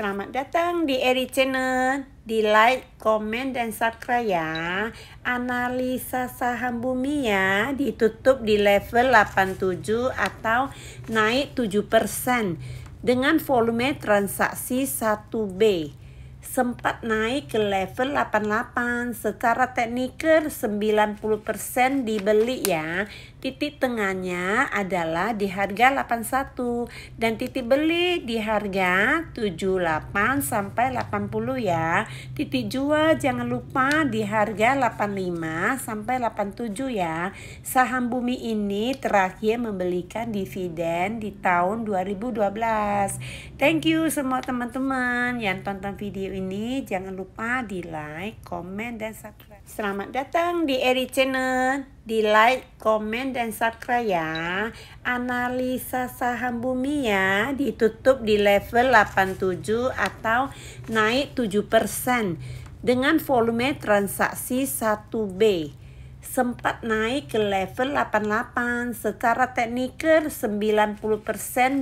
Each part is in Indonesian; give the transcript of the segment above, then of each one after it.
Selamat datang di Eri Channel. Di like, komen, dan subscribe ya. Analisa saham bumi ya. Ditutup di level 87 atau naik 7%. Dengan volume transaksi 1B sempat naik ke level 88 secara teknikal 90% dibeli ya titik tengahnya adalah di harga 81 dan titik beli di harga 78 sampai 80 ya titik jual jangan lupa di harga 85 sampai 87 ya saham bumi ini terakhir membelikan dividen di tahun 2012 thank you semua teman-teman yang tonton video video ini, jangan lupa di like, comment, dan subscribe. Selamat datang di Eri Channel. Di like, comment, dan subscribe ya. Analisa saham bumi ya, ditutup di level 87 atau naik 7% dengan volume transaksi 1B sempat naik ke level 88 secara tekniker 90%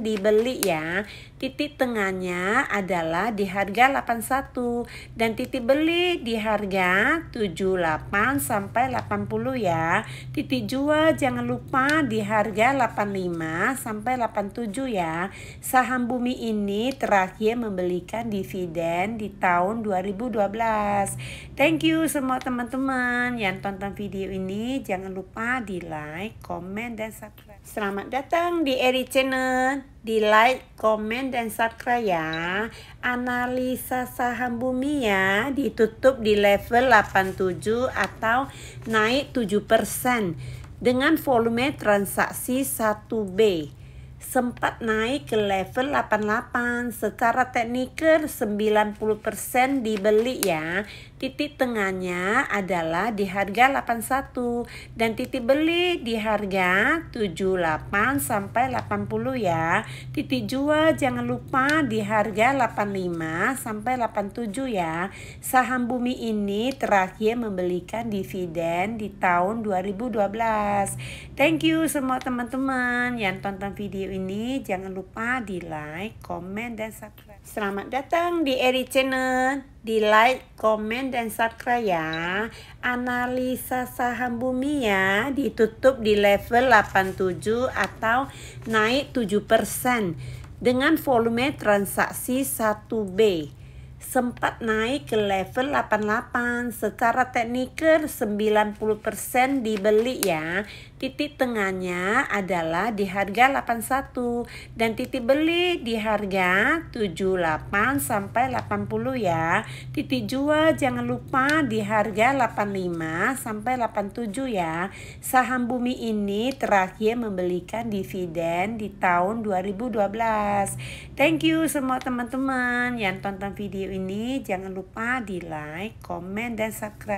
dibeli ya titik tengahnya adalah di harga 81 dan titik beli di harga 78 sampai 80 ya titik jual jangan lupa di harga 85 sampai 87 ya saham bumi ini terakhir membelikan dividen di tahun 2012 thank you semua teman-teman yang tonton video ini ini jangan lupa di like, comment, dan subscribe. Selamat datang di Eri Channel. Di like, comment, dan subscribe ya. Analisa saham bumi ya ditutup di level 87 atau naik 7% dengan volume transaksi 1B sempat naik ke level 88 secara teknikal 90% dibeli ya Titik tengahnya adalah di harga 81 dan titik beli di harga 78 sampai 80 ya. Titik jual jangan lupa di harga 85 sampai 87 ya. Saham Bumi ini terakhir membelikan dividen di tahun 2012. Thank you semua teman-teman yang tonton video ini. Jangan lupa di like, comment dan subscribe. Selamat datang di Eri Channel. Di like, komen, dan subscribe ya. Analisa saham bumi ya. Ditutup di level 87 atau naik 7%. Dengan volume transaksi 1B. Sempat naik ke level 88. Secara teknikal 90% dibeli ya. Titik tengahnya adalah di harga 81 dan titik beli di harga 78 sampai 80 ya. Titik jual jangan lupa di harga 85 sampai 87 ya. Saham Bumi ini terakhir membelikan dividen di tahun 2012. Thank you semua teman-teman yang tonton video ini. Jangan lupa di like, komen dan subscribe.